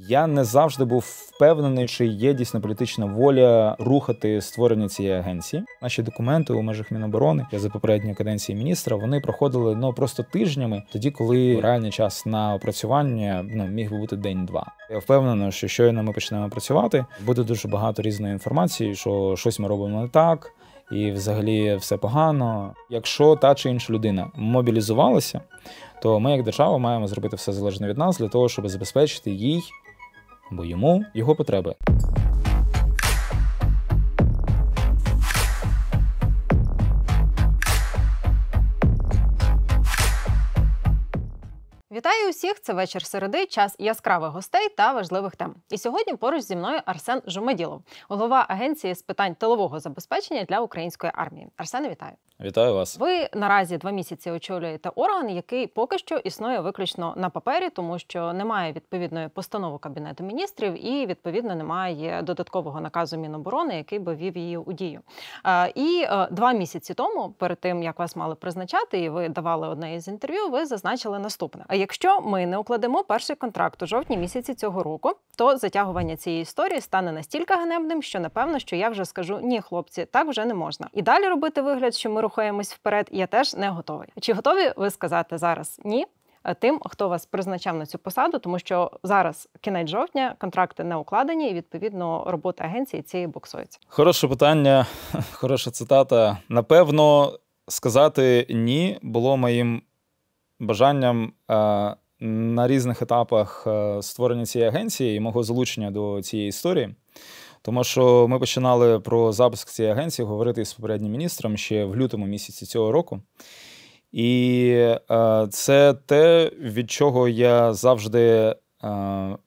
Я не завжди був впевнений, чи є дійсно політична воля рухати створення цієї агенції. Наші документи у межах міноборони я за попередньої каденції міністра вони проходили ну просто тижнями, тоді коли реальний час на опрацювання ну, міг би бути день-два. Я впевнений, що щойно ми почнемо працювати. Буде дуже багато різної інформації, що щось ми робимо не так. І, взагалі, все погано. Якщо та чи інша людина мобілізувалася, то ми, як держава, маємо зробити все залежно від нас для того, щоб забезпечити їй бо йому його потреби. Вітаю усіх! Це вечір середи, час яскравих гостей та важливих тем. І сьогодні поруч зі мною Арсен Жумаділов, голова агенції з питань тилового забезпечення для української армії. Арсене, вітаю! Вітаю вас. Ви наразі два місяці очолюєте орган, який поки що існує виключно на папері, тому що немає відповідної постанови кабінету міністрів і відповідно немає додаткового наказу Міноборони, який би вів її у дію. І е, два місяці тому, перед тим як вас мали призначати, і ви давали одне із інтерв'ю. Ви зазначили наступне: а якщо ми не укладемо перший контракт у жовтні місяці цього року, то затягування цієї історії стане настільки ганебним, що напевно, що я вже скажу ні, хлопці, так вже не можна. І далі робити вигляд, що ми рухаємось вперед, я теж не готовий. Чи готові ви сказати зараз ні? Тим, хто вас призначав на цю посаду, тому що зараз кінець жовтня, контракти не укладені, і відповідно робота агенції цієї буксується. Хороше питання, хороша цитата. Напевно, сказати ні було моїм бажанням е, на різних етапах е, створення цієї агенції і мого залучення до цієї історії. Тому що ми починали про запуск цієї агенції говорити з попереднім міністром ще в лютому місяці цього року. І е, це те, від чого я завжди е,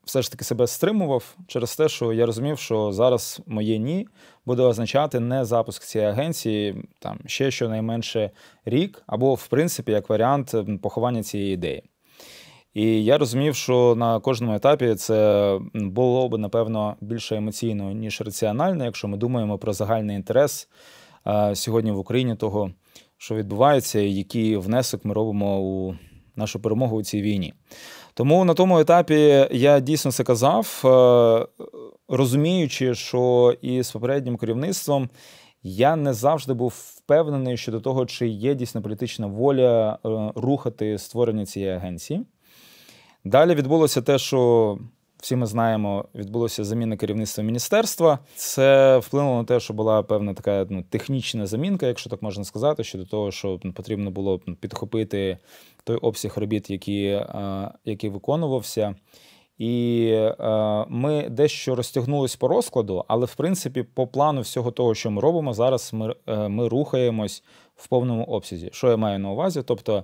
все ж таки себе стримував через те, що я розумів, що зараз моє ні буде означати не запуск цієї агенції там ще щонайменше рік, або, в принципі, як варіант поховання цієї ідеї. І я розумів, що на кожному етапі це було б, напевно, більше емоційно, ніж раціонально, якщо ми думаємо про загальний інтерес сьогодні в Україні того, що відбувається, і який внесок ми робимо у нашу перемогу у цій війні. Тому на тому етапі я дійсно це казав, е, розуміючи, що і з попереднім керівництвом. Я не завжди був впевнений щодо того, чи є дійсно політична воля е, рухати створення цієї агенції. Далі відбулося те, що всі ми знаємо, відбулося заміна керівництва міністерства. Це вплинуло на те, що була певна така ну, технічна замінка, якщо так можна сказати, щодо того, що ну, потрібно було ну, підхопити той обсяг робіт, які, е, який виконувався. І е, ми дещо розтягнулись по розкладу, але в принципі, по плану всього того, що ми робимо зараз, ми е, ми рухаємось в повному обсязі. Що я маю на увазі? Тобто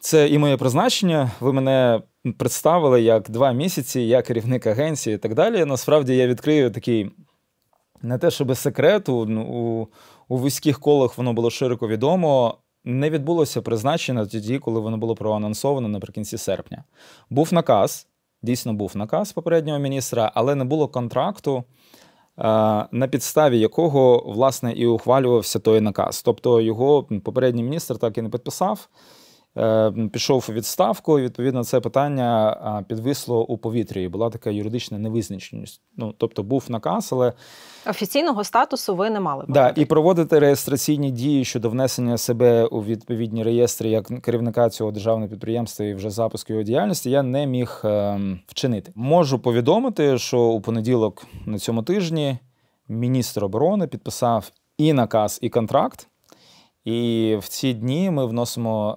це і моє призначення. Ви мене представили як два місяці, я керівник агенції і так далі. Насправді я відкрию такий не те, щоб без секрету, ну, у, у вузьких колах воно було широко відомо. Не відбулося призначення тоді, коли воно було проанонсовано наприкінці серпня. Був наказ, дійсно був наказ попереднього міністра, але не було контракту, е, на підставі якого власне і ухвалювався той наказ. Тобто його попередній міністр так і не підписав. Е, пішов у відставку. і, Відповідно, це питання підвисло у повітрі. І була така юридична невизначеність. Ну тобто був наказ, але офіційного статусу ви не мали. Да, і проводити реєстраційні дії щодо внесення себе у відповідні реєстри як керівника цього державного підприємства і вже запуск його діяльності. Я не міг е, вчинити. Можу повідомити, що у понеділок на цьому тижні міністр оборони підписав і наказ, і контракт. І в ці дні ми вносимо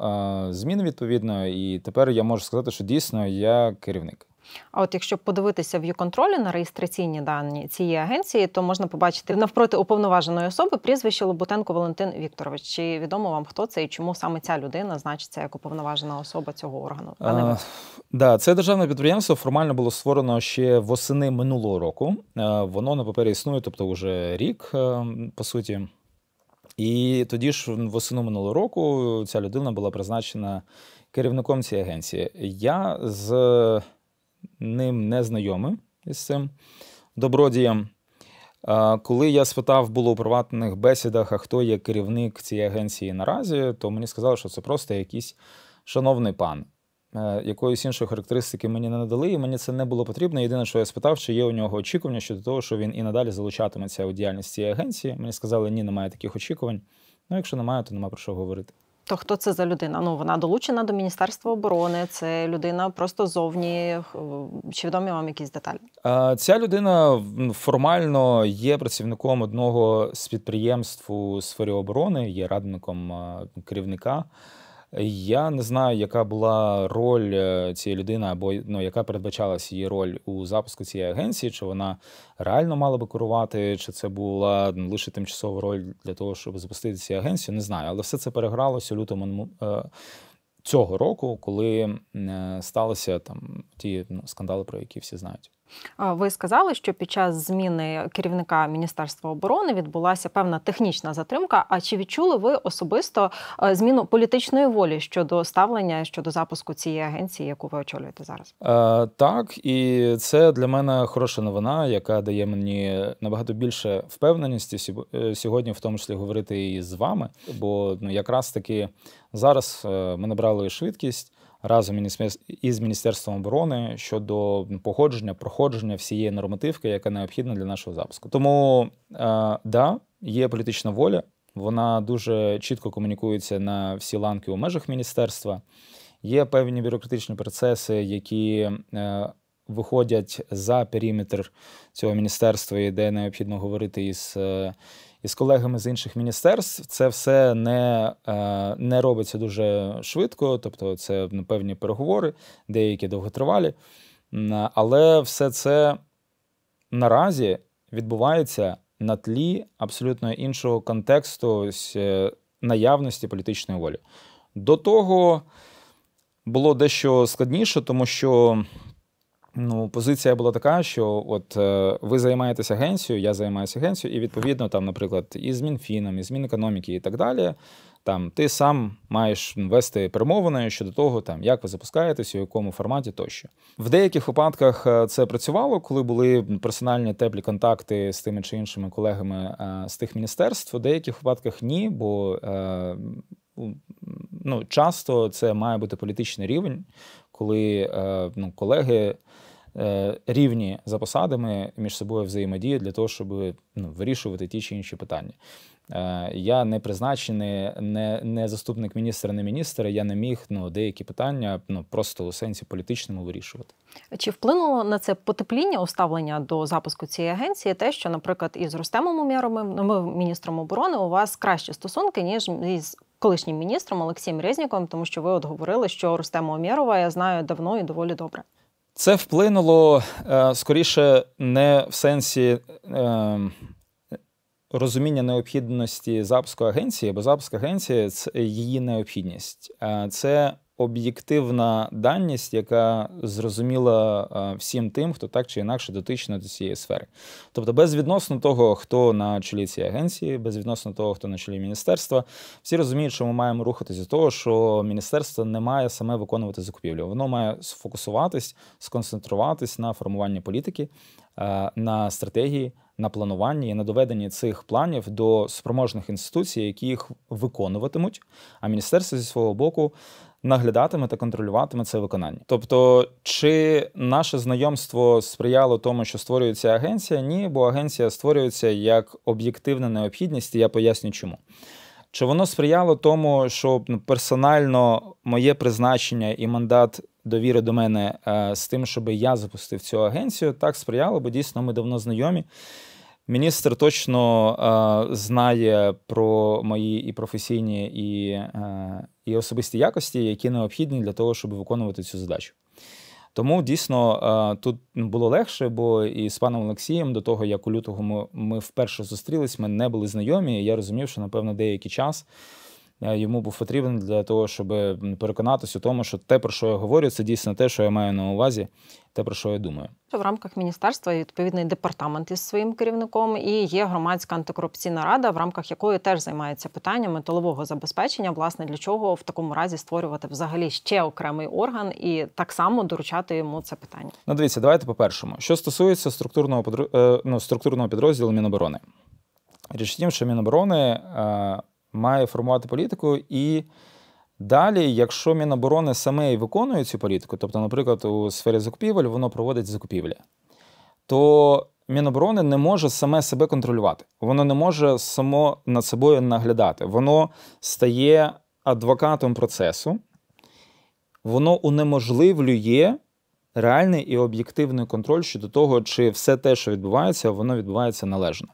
е, зміни відповідно. І тепер я можу сказати, що дійсно я керівник. А от якщо подивитися в юконтролі на реєстраційні дані цієї агенції, то можна побачити навпроти уповноваженої особи прізвище Лобутенко Валентин Вікторович. Чи відомо вам хто це і чому саме ця людина значиться як уповноважена особа цього органу? а е, да, це державне підприємство формально було створено ще восени минулого року. Е, воно на папері існує, тобто вже рік по суті. І тоді ж восени минулого року ця людина була призначена керівником цієї агенції. Я з ним не знайомий із цим добродієм. Коли я спитав, було у приватних бесідах, а хто є керівник цієї агенції наразі, то мені сказали, що це просто якийсь шановний пан. Е, якоїсь іншої характеристики мені не надали, і мені це не було потрібно. Єдине, що я спитав, чи є у нього очікування щодо того, що він і надалі залучатиметься у діяльність цієї агенції. Мені сказали, ні, немає таких очікувань. Ну, якщо немає, то нема про що говорити. То хто це за людина? Ну вона долучена до Міністерства оборони. Це людина просто зовні. Е, чи відомі вам якісь деталі? Е, ця людина формально є працівником одного з підприємств у сфері оборони, є радником керівника. Я не знаю, яка була роль е, цієї людини, або ну, яка передбачалась її роль у запуску цієї агенції, чи вона реально мала би керувати, чи це була ну, лише тимчасова роль для того, щоб запустити цю агенцію. Не знаю, але все це перегралося у лютому е, цього року, коли е, сталися там ті ну, скандали, про які всі знають. Ви сказали, що під час зміни керівника Міністерства оборони відбулася певна технічна затримка. А чи відчули ви особисто е, зміну політичної волі щодо ставлення щодо запуску цієї агенції, яку ви очолюєте зараз? Е, так, і це для мене хороша новина, яка дає мені набагато більше впевненості е, сьогодні, в тому числі говорити і з вами. Бо ну якраз таки зараз е, ми набрали швидкість разом із міністерством оборони щодо погодження, проходження всієї нормативки, яка необхідна для нашого запуску. Тому е, да, є політична воля, вона дуже чітко комунікується на всі ланки у межах міністерства. Є певні бюрократичні процеси, які е, виходять за периметр цього міністерства, і де необхідно говорити із. Е, із колегами з інших міністерств це все не е, не робиться дуже швидко, тобто це ну, певні переговори, деякі довготривалі. Але все це наразі відбувається на тлі абсолютно іншого контексту е, наявності політичної волі. До того було дещо складніше, тому що Ну, позиція була така, що от е, ви займаєтеся агенцією, я займаюся агенцією, і відповідно, там, наприклад, і з Мінфіном, і з Мінекономіки, і так далі. Там ти сам маєш вести перемовини щодо того, там як ви запускаєтесь, у якому форматі тощо. В деяких випадках е, це працювало, коли були персональні теплі контакти з тими чи іншими колегами е, з тих міністерств. В деяких випадках ні, бо е, ну, часто це має бути політичний рівень, коли е, ну, колеги Е, рівні за посадами між собою взаємодії для того, щоб ну, вирішувати ті чи інші питання. Е, я не призначений, не не заступник міністра, не міністра. Я не міг ну, деякі питання ну, просто у сенсі політичному вирішувати. Чи вплинуло на це потепління уставлення до запуску цієї агенції? Те, що, наприклад, із Рустемом Умєровим, ну, ми міністром оборони, у вас кращі стосунки ніж із колишнім міністром Олексієм Резніком, тому що ви от говорили, що Рустема Умєрова я знаю давно і доволі добре. Це вплинуло е, скоріше не в сенсі е, розуміння необхідності запуску агенції, бо запуск агенції це її необхідність. Це об'єктивна даність, яка зрозуміла е, всім тим, хто так чи інакше дотично до цієї сфери. Тобто, безвідносно того, хто на чолі цієї агенції, безвідносно того, хто на чолі міністерства, всі розуміють, що ми маємо рухатися до того, що міністерство не має саме виконувати закупівлю. Воно має сфокусуватись, сконцентруватись на формуванні політики, е, на стратегії. На плануванні і на доведенні цих планів до спроможних інституцій, які їх виконуватимуть. А міністерство зі свого боку наглядатиме та контролюватиме це виконання. Тобто, чи наше знайомство сприяло тому, що створюється агенція? Ні, бо агенція створюється як об'єктивна необхідність, і я поясню, чому. Чи воно сприяло тому, що ну, персонально моє призначення і мандат довіри до мене е, з тим, щоб я запустив цю агенцію, так сприяло, бо дійсно ми давно знайомі. Міністр точно е, знає про мої і професійні і е, і особисті якості, які необхідні для того, щоб виконувати цю задачу. Тому дійсно е, тут було легше, бо і з паном Олексієм, до того як у лютого ми, ми вперше зустрілись, ми не були знайомі. і Я розумів, що напевно деякий час. Е, йому був потрібен для того, щоб переконатися у тому, що те, про що я говорю, це дійсно те, що я маю на увазі, те про що я думаю. В рамках міністерства відповідний департамент із своїм керівником і є громадська антикорупційна рада, в рамках якої теж займається питаннями толового забезпечення. Власне для чого в такому разі створювати взагалі ще окремий орган і так само доручати йому це питання. Ну, дивіться, давайте по першому, що стосується структурного е, ну, структурного підрозділу Міноборони. Річ тім, що Міноборони е, має формувати політику. І далі, якщо Міноборони саме і виконує цю політику, тобто, наприклад, у сфері закупівель воно проводить закупівлі, то Міноборони не може саме себе контролювати, воно не може само над собою наглядати. Воно стає адвокатом процесу, воно унеможливлює реальний і об'єктивний контроль щодо того, чи все те, що відбувається, воно відбувається належно.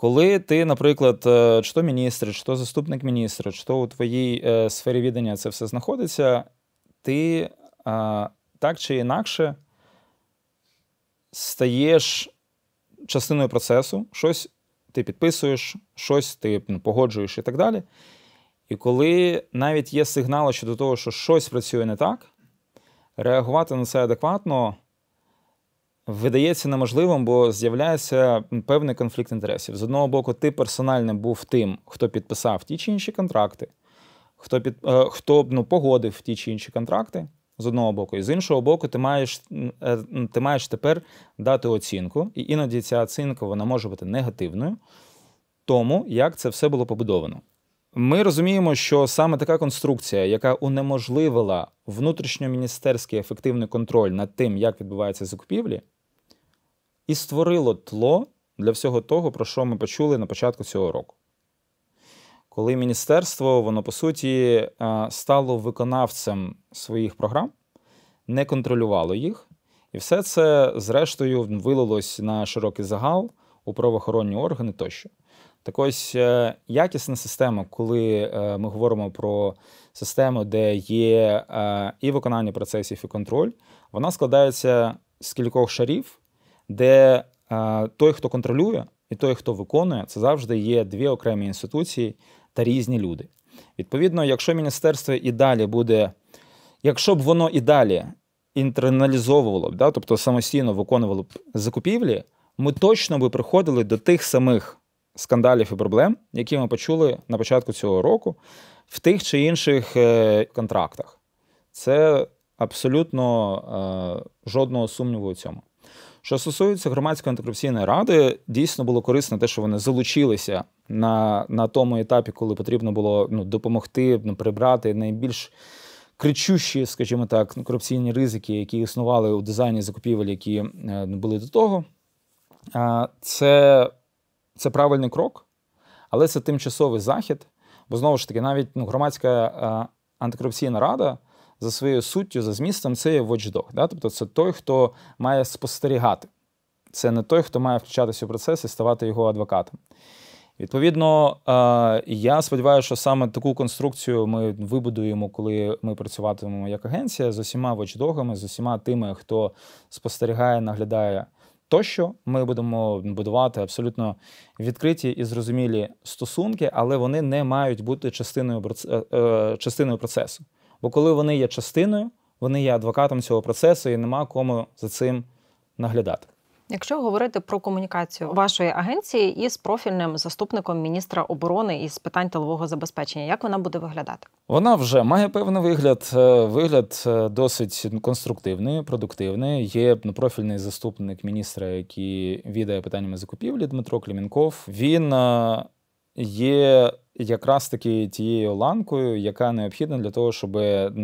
Коли ти, наприклад, е, чи то міністр, чи то заступник міністра, чи то у твоїй е, сфері відання це все знаходиться, ти е, так чи інакше стаєш частиною процесу, щось ти підписуєш, щось ти ну, погоджуєш і так далі. І коли навіть є сигнали щодо того, що щось працює не так, реагувати на це адекватно видається неможливим, бо з'являється певний конфлікт інтересів. З одного боку, ти персонально був тим, хто підписав ті чи інші контракти, хто під е, хто ну, погодив ті чи інші контракти. З одного боку, і з іншого боку, ти маєш е, ти маєш тепер дати оцінку, і іноді ця оцінка вона може бути негативною, тому як це все було побудовано. Ми розуміємо, що саме така конструкція, яка унеможливила внутрішньоміністерський ефективний контроль над тим, як відбуваються закупівлі, і створило тло для всього того, про що ми почули на початку цього року. Коли міністерство, воно по суті е, стало виконавцем своїх програм, не контролювало їх, і все це, зрештою, вилилось на широкий загал у правоохоронні органи тощо. Так ось е, якісна система, коли е, ми говоримо про систему, де є і виконання процесів, і контроль, вона складається з кількох шарів, де е, той, хто контролює, і той, хто виконує, це завжди є дві окремі інституції та різні люди. Відповідно, якщо міністерство і далі буде, якщо б воно і далі інтерналізовувало б, да, тобто самостійно виконувало б закупівлі, ми точно би приходили до тих самих скандалів і проблем, які ми почули на початку цього року в тих чи інших е, контрактах. Це абсолютно е, жодного сумніву у цьому. Що стосується громадської антикорупційної ради, дійсно було корисно те, що вони залучилися на на тому етапі, коли потрібно було ну, допомогти ну, прибрати найбільш кричущі, скажімо так, ну, корупційні ризики, які існували у дизайні закупівель, які е, були до того. Це, Це правильний крок, але це тимчасовий захід. Бо знову ж таки, навіть ну, громадська е, антикорупційна рада за своєю суттю, за змістом, це є watchdog. Да? Тобто це той, хто має спостерігати. Це не той, хто має включатися у процес і ставати його адвокатом. Відповідно, е, я сподіваюся, що саме таку конструкцію ми вибудуємо, коли ми працюватимемо як агенція з усіма вочдогами, з усіма тими, хто спостерігає, наглядає тощо. Ми будемо будувати абсолютно відкриті і зрозумілі стосунки, але вони не мають бути частиною е, е, частиною процесу. Бо коли вони є частиною, вони є адвокатом цього процесу і нема кому за цим наглядати. Якщо говорити про комунікацію вашої агенції із профільним заступником міністра оборони із питань тилового забезпечення, як вона буде виглядати? Вона вже має певний вигляд. Е, вигляд е, досить конструктивний, продуктивний. Є ну, профільний заступник міністра, який відає питаннями закупівлі Дмитро Клімінков. Він е, є якраз таки тією ланкою, яка необхідна для того, щоб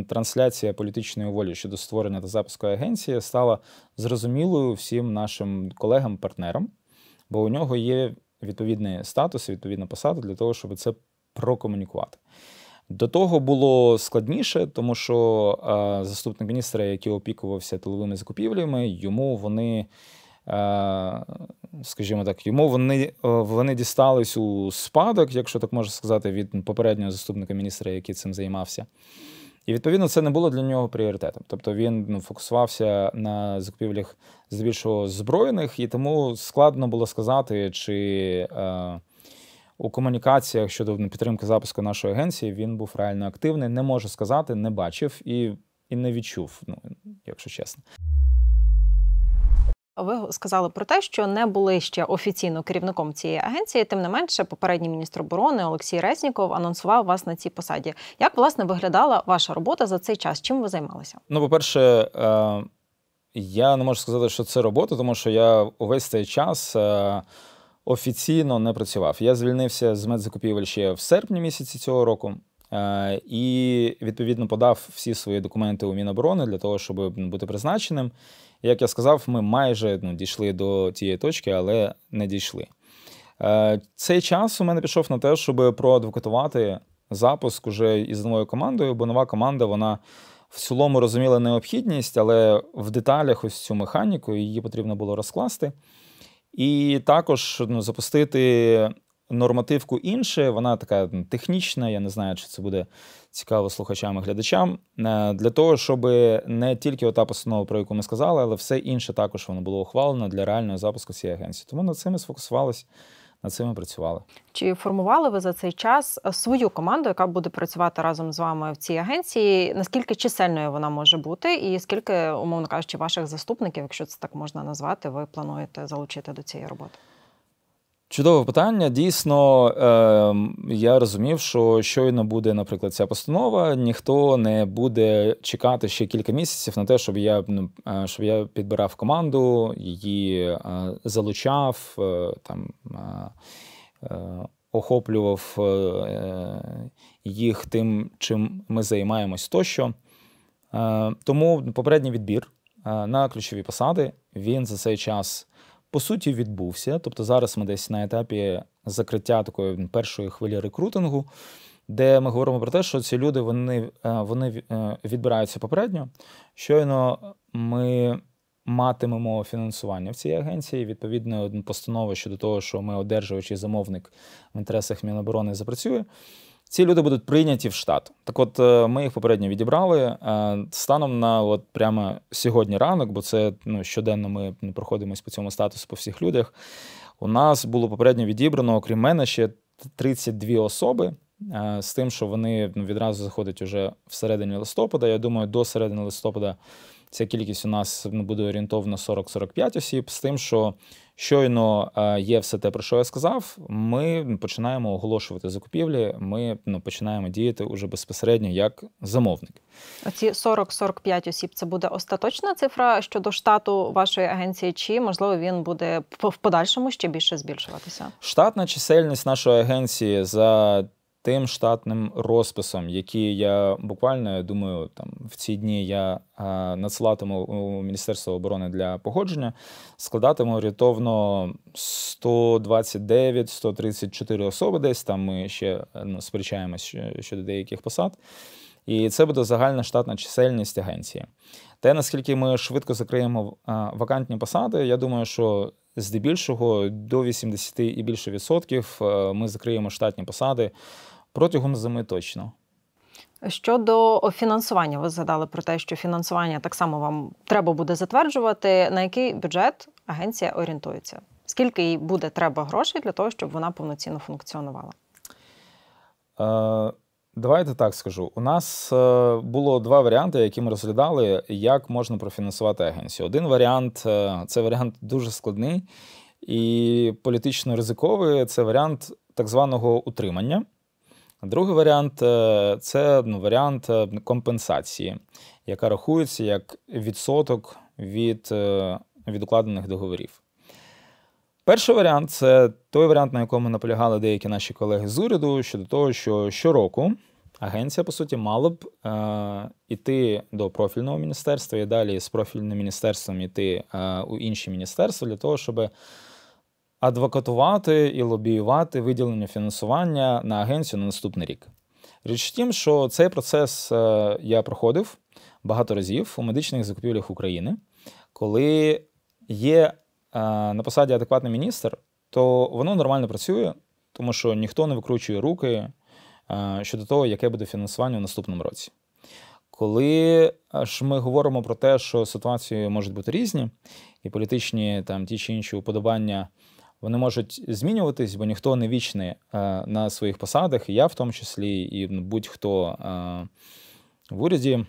трансляція політичної волі щодо створення та запуску агенції стала зрозумілою всім нашим колегам-партнерам, бо у нього є відповідний статус, відповідна посада для того, щоб це прокомунікувати. До того було складніше, тому що а, заступник міністра, який опікувався тиловими закупівлями, йому вони Е, скажімо так, йому вони е, вони дістались у спадок, якщо так можна сказати, від попереднього заступника міністра, який цим займався. І відповідно це не було для нього пріоритетом. Тобто він ну, фокусувався на закупівлях здебільшого збройних, і тому складно було сказати, чи. Е, у комунікаціях щодо ну, підтримки запуску нашої агенції він був реально активний. Не можу сказати, не бачив і і не відчув, ну якщо чесно. Ви сказали про те, що не були ще офіційно керівником цієї агенції. Тим не менше, попередній міністр оборони Олексій Резніков анонсував вас на цій посаді. Як власне виглядала ваша робота за цей час? Чим ви займалися? Ну, по перше, е, я не можу сказати, що це робота, тому що я увесь цей час. Е, офіційно не працював. Я звільнився з медзакупівель ще в серпні місяці цього року е, і відповідно подав всі свої документи у Міноборони для того, щоб бути призначеним. Як я сказав, ми майже ну, дійшли до тієї точки, але не дійшли. Е, цей час у мене пішов на те, щоб проадвокатувати запуск уже із новою командою, бо нова команда вона в цілому розуміла необхідність, але в деталях ось цю механіку її потрібно було розкласти. І також ну, запустити нормативку інше. Вона така технічна. Я не знаю, чи це буде цікаво слухачам і глядачам. Е, для того, щоб не тільки ота постанова, про яку ми сказали, але все інше також воно було ухвалено для реального запуску цієї агенції. Тому над цим і сфокусувалися. Над цим працювали. Чи формували ви за цей час свою команду, яка буде працювати разом з вами в цій агенції? Наскільки чисельною вона може бути, і скільки, умовно кажучи, ваших заступників, якщо це так можна назвати, ви плануєте залучити до цієї роботи? Чудове питання. Дійсно, е, я розумів, що щойно буде, наприклад, ця постанова. Ніхто не буде чекати ще кілька місяців на те, щоб я ну, е, щоб я підбирав команду, її е, залучав, е, там е, е, охоплював їх тим, чим ми займаємось тощо. Тому попередній відбір на ключові посади він за цей час по суті відбувся. Тобто зараз ми десь на етапі закриття такої першої хвилі рекрутингу, де ми говоримо про те, що ці люди вони, е, вони е, відбираються попередньо. Щойно ми. Матимемо фінансування в цій агенції. Відповідно, постанова щодо того, що ми одержувачі замовник в інтересах Міноборони запрацює. Ці люди будуть прийняті в штат. Так, от е, ми їх попередньо відібрали е, станом на от прямо сьогодні ранок, бо це ну щоденно ми ну, проходимось по цьому статусу по всіх людях. У нас було попередньо відібрано, окрім мене, ще 32 особи. Е, з тим, що вони ну, відразу заходять уже всередині листопада. Я думаю, до середини листопада ця кількість у нас ну, буде орієнтовно 40-45 осіб. З тим, що Щойно е, є все те, про що я сказав. Ми починаємо оголошувати закупівлі. Ми ну, починаємо діяти уже безпосередньо як замовник. Оці 40-45 осіб. Це буде остаточна цифра щодо штату вашої агенції, чи можливо він буде в подальшому ще більше збільшуватися? Штатна чисельність нашої агенції за тим штатним розписом, який я буквально я думаю, там в ці дні я надсилатиму у Міністерство оборони для погодження, складатиму орієнтовно 129-134 особи. Десь там ми ще ну, сперечаємось щодо деяких посад. І це буде загальна штатна чисельність агенції. Те, наскільки ми швидко закриємо вакантні посади, я думаю, що здебільшого до 80 і більше відсотків ми закриємо штатні посади протягом зими точно. Щодо фінансування, ви згадали про те, що фінансування так само вам треба буде затверджувати. На який бюджет агенція орієнтується? Скільки їй буде треба грошей для того, щоб вона повноцінно функціонувала? Е, давайте так скажу. У нас е, було два варіанти, які ми розглядали, як можна профінансувати агенцію. Один варіант е, це варіант дуже складний і політично ризиковий. Це варіант так званого утримання. Другий варіант е, це ну, варіант е, компенсації, яка рахується як відсоток від, е, від укладених договорів. Перший варіант це той варіант, на якому наполягали деякі наші колеги з уряду щодо того, що щороку агенція, по суті, мала б е, іти до профільного міністерства і далі з профільним міністерством йти е, у інші міністерства для того, щоб адвокатувати і лобіювати виділення фінансування на агенцію на наступний рік. Річ в тім, що цей процес е, я проходив багато разів у медичних закупівлях України, коли є е, на посаді адекватний міністр, то воно нормально працює, тому що ніхто не викручує руки е, щодо того, яке буде фінансування в наступному році. Коли ж ми говоримо про те, що ситуації можуть бути різні, і політичні там ті чи інші уподобання вони можуть змінюватись, бо ніхто не вічний е, на своїх посадах, і я в тому числі, і будь-хто е, в уряді.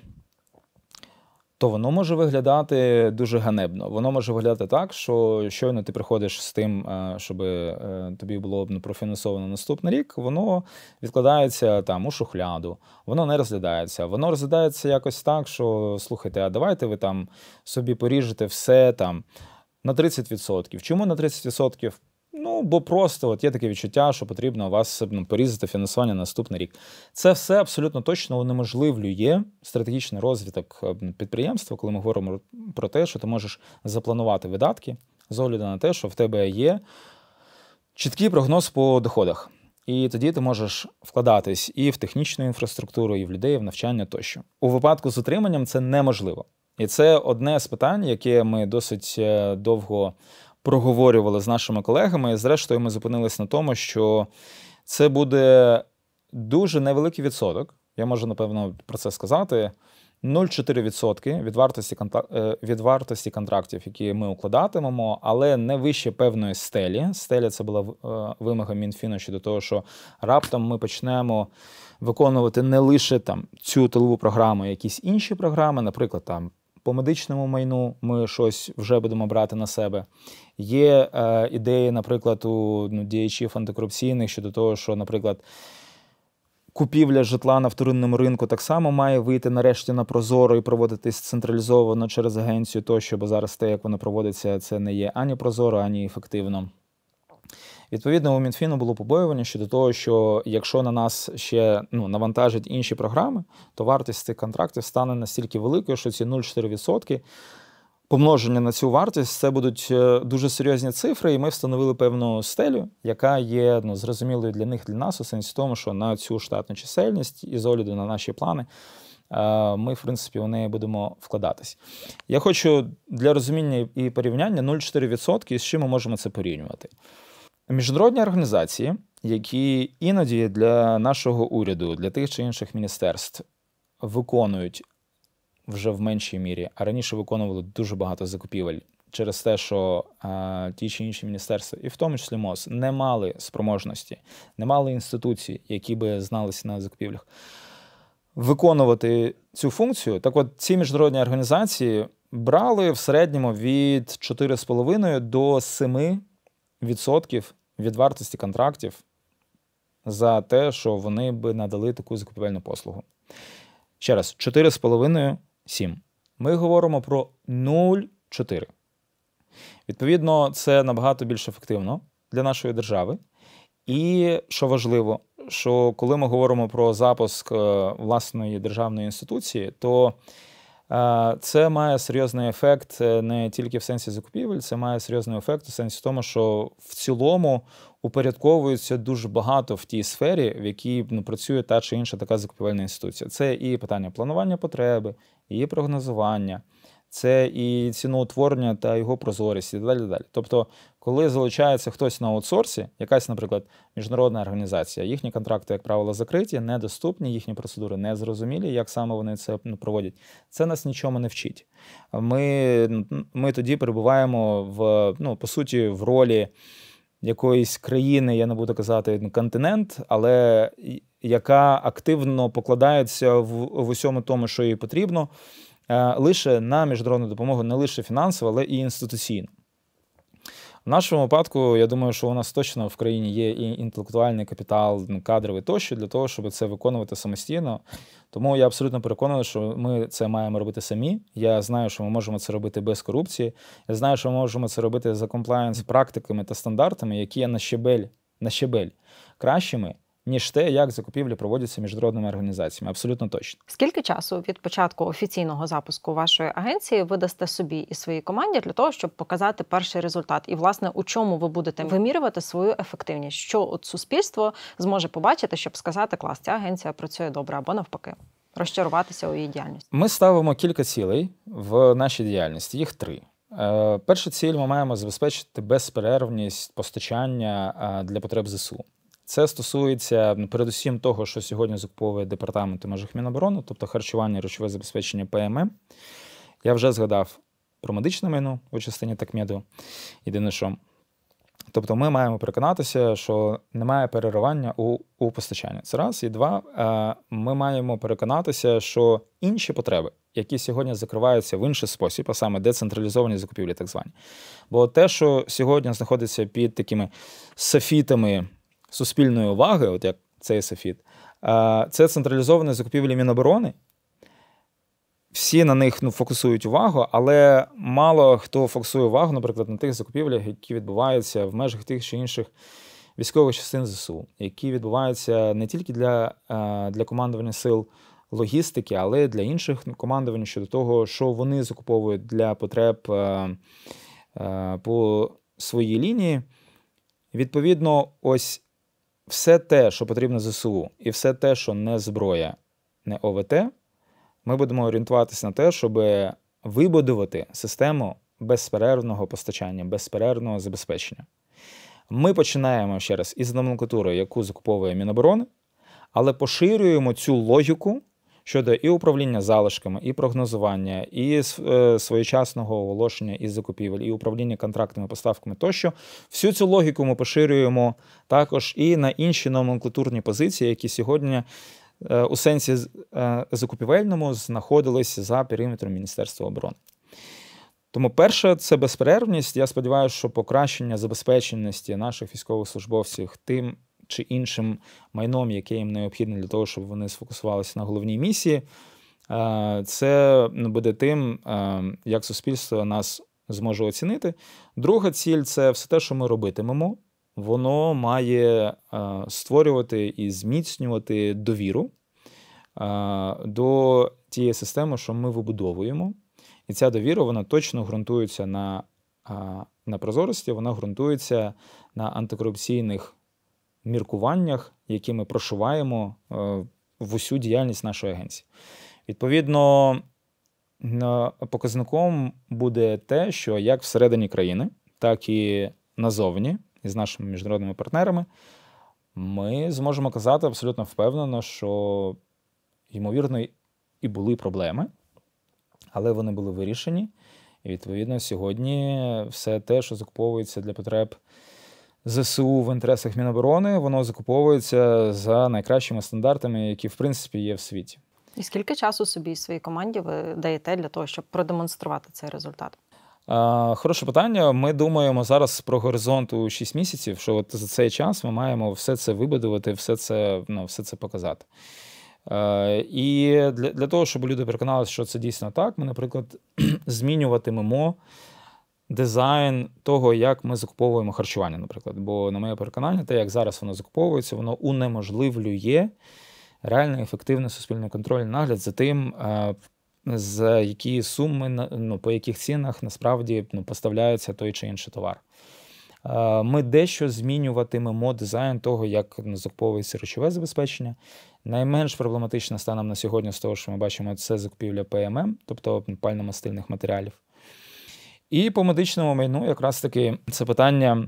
То воно може виглядати дуже ганебно. Воно може виглядати так, що щойно ти приходиш з тим, е, щоб тобі було б профінансовано наступний рік, воно відкладається там у шухляду, воно не розглядається. Воно розглядається якось так, що слухайте, а давайте ви там собі поріжете все там на 30%. Чому на 30%? Ну, бо просто от є таке відчуття, що потрібно вас ну, порізати фінансування на наступний рік. Це все абсолютно точно унеможливлює стратегічний розвиток е, підприємства, коли ми говоримо про те, що ти можеш запланувати видатки з огляду на те, що в тебе є чіткий прогноз по доходах. І тоді ти можеш вкладатись і в технічну інфраструктуру, і в людей, і в навчання тощо. У випадку з утриманням це неможливо. І це одне з питань, яке ми досить е, довго проговорювали з нашими колегами. І зрештою, ми зупинились на тому, що це буде дуже невеликий відсоток. Я можу напевно про це сказати. 0,4% від вартості е, від вартості контрактів, які ми укладатимемо, але не вище певної стелі. Стеля це була е, вимога Мінфіну щодо того, що раптом ми почнемо виконувати не лише там цю тилову програму, а якісь інші програми, наприклад, там по медичному майну ми щось вже будемо брати на себе. Є е, ідеї, наприклад, у ну, діячів антикорупційних щодо того, що, наприклад, купівля житла на вторинному ринку так само має вийти нарешті на прозоро і проводитись централізовано через агенцію тощо, бо зараз те, як воно проводиться, це не є ані прозоро, ані ефективно. Відповідно, у Мінфіну було побоювання щодо того, що якщо на нас ще ну, навантажать інші програми, то вартість цих контрактів стане настільки великою, що ці 0,4% помноження на цю вартість це будуть е, дуже серйозні цифри, і ми встановили певну стелю, яка є ну, зрозумілою для них, для нас у сенсі тому, що на цю штатну чисельність і з огляду на наші плани. Е, ми, в принципі, у неї будемо вкладатись. Я хочу для розуміння і порівняння 0,4%, з чим ми можемо це порівнювати. Міжнародні організації, які іноді для нашого уряду, для тих чи інших міністерств виконують вже в меншій мірі, а раніше виконували дуже багато закупівель через те, що а, е, ті чи інші міністерства, і в тому числі МОЗ, не мали спроможності, не мали інституцій, які би зналися на закупівлях. Виконувати цю функцію, так от ці міжнародні організації брали в середньому від 4,5 до 7% від вартості контрактів за те, що вони би надали таку закупівельну послугу. Ще раз, 4,5 7. Ми говоримо про 0,4. Відповідно, це набагато більш ефективно для нашої держави. І що важливо, що коли ми говоримо про запуск е, власної державної інституції, то е, це має серйозний ефект е, не тільки в сенсі закупівель, це має серйозний ефект у сенсі тому, що в цілому упорядковується дуже багато в тій сфері, в якій ну, працює та чи інша така закупівельна інституція. Це і питання планування потреби, її прогнозування, це і ціноутворення та його прозорість, і далі далі. Тобто, коли залучається хтось на аутсорсі, якась, наприклад, міжнародна організація, їхні контракти, як правило, закриті, недоступні, їхні процедури незрозумілі, як саме вони це ну, проводять. Це нас нічому не вчить. Ми ми тоді перебуваємо в ну, по суті в ролі якоїсь країни, я не буду казати континент, але яка активно покладається в, в усьому тому, що їй потрібно, е, лише на міжнародну допомогу, не лише фінансову, але і інституційну. В нашому випадку, я думаю, що у нас точно в країні є і інтелектуальний капітал, кадровий тощо для того, щоб це виконувати самостійно. Тому я абсолютно переконаний, що ми це маємо робити самі. Я знаю, що ми можемо це робити без корупції. Я знаю, що ми можемо це робити за комплаєнс практиками та стандартами, які є на щебель на щебель кращими ніж те, як закупівлі проводяться міжнародними організаціями. Абсолютно точно. Скільки часу від початку офіційного запуску вашої агенції ви дасте собі і своїй команді для того, щоб показати перший результат? І власне у чому ви будете вимірювати свою ефективність? Що от суспільство зможе побачити, щоб сказати клас, ця агенція працює добре або навпаки? Розчаруватися у її діяльності. Ми ставимо кілька цілей в нашій діяльності. Їх три. Е, Перша ціль ми маємо забезпечити безперервність постачання е, для потреб ЗСУ. Це стосується передусім того, що сьогодні закуповує департамент межах Міноборони, тобто харчування, речове забезпечення ПММ. Я вже згадав про медичну майну у частині такмеду єдине що. Тобто ми маємо переконатися, що немає переривання у у постачанні. Це раз і два. Е, ми маємо переконатися, що інші потреби, які сьогодні закриваються в інший спосіб, а саме децентралізовані закупівлі, так звані. Бо те, що сьогодні знаходиться під такими софітами суспільної уваги, от як цей Софіт, е, це централізовані закупівлі Міноборони. Всі на них ну, фокусують увагу, але мало хто фокусує увагу, наприклад, на тих закупівлях, які відбуваються в межах тих чи інших військових частин ЗСУ, які відбуваються не тільки для, е, для командування сил. Логістики, але й для інших ну, командувань щодо того, що вони закуповують для потреб е, по своїй лінії. Відповідно, ось все те, що потрібно ЗСУ, і все те, що не зброя, не ОВТ, ми будемо орієнтуватися на те, щоб вибудувати систему безперервного постачання, безперервного забезпечення. Ми починаємо ще раз із номенклатури, яку закуповує Міноборони, але поширюємо цю логіку щодо і управління залишками, і прогнозування, і е, своєчасного оголошення і закупівель, і управління контрактними, поставками тощо. Всю цю логіку ми поширюємо також і на інші номенклатурні позиції, які сьогодні. Е, у сенсі е, закупівельному знаходилися за периметром Міністерства оборони. Тому перше, це безперервність. Я сподіваюся, що покращення забезпеченості наших військових службовців тим чи іншим майном, яке їм необхідне для того, щоб вони сфокусувалися на головній місії, е, це буде тим, е, як суспільство нас зможе оцінити. Друга ціль це все те, що ми робитимемо. Воно має е, створювати і зміцнювати довіру до тієї системи, що ми вибудовуємо. І ця довіра вона точно ґрунтується на на прозорості, вона ґрунтується на антикорупційних міркуваннях, які ми прошуваємо е, в усю діяльність нашої агенції. Відповідно, показником буде те, що як всередині країни, так і назовні, із нашими міжнародними партнерами, ми зможемо казати абсолютно впевнено, що, ймовірно, і були проблеми, але вони були вирішені. І відповідно сьогодні все те, що закуповується для потреб. ЗСУ в інтересах Міноборони, воно закуповується за найкращими стандартами, які в принципі є в світі. І скільки часу собі своїй команді ви даєте для того, щоб продемонструвати цей результат? Хороше питання. Ми думаємо зараз про горизонт у 6 місяців, що от за цей час ми маємо все це вибудувати, все це ну, все це показати. І для того, щоб люди переконалися, що це дійсно так, ми, наприклад, змінюватимемо дизайн того, як ми закуповуємо харчування, наприклад. Бо, на моє переконання, те, як зараз воно закуповується, воно унеможливлює реально ефективний суспільний контроль, нагляд за тим, е, з які суми ну, по яких цінах насправді ну, поставляється той чи інший товар. Е, ми дещо змінюватимемо дизайн того, як закуповується речове забезпечення. Найменш проблематична станом на сьогодні, з того, що ми бачимо, це закупівля ПММ, тобто пально-мастильних матеріалів. І по медичному майну якраз таки це питання